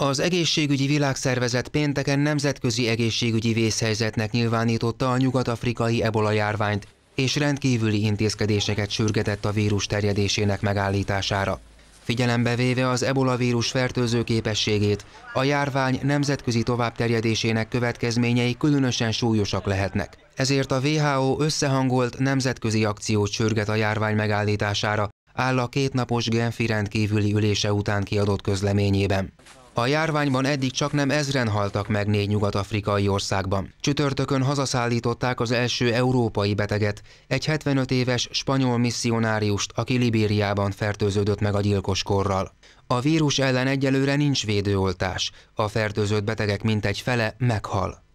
Az egészségügyi világszervezet pénteken nemzetközi egészségügyi vészhelyzetnek nyilvánította a nyugat-afrikai ebola járványt, és rendkívüli intézkedéseket sürgetett a vírus terjedésének megállítására. Figyelembe véve az ebola vírus fertőző képességét, a járvány nemzetközi továbbterjedésének következményei különösen súlyosak lehetnek. Ezért a WHO összehangolt nemzetközi akciót sürget a járvány megállítására, áll a kétnapos Genfi rendkívüli ülése után kiadott közleményében. A járványban eddig csak nem ezren haltak meg négy nyugat-afrikai országban. Csütörtökön hazaszállították az első európai beteget, egy 75 éves spanyol misszionáriust, aki Libériában fertőződött meg a korral. A vírus ellen egyelőre nincs védőoltás, a fertőzött betegek mintegy fele meghal.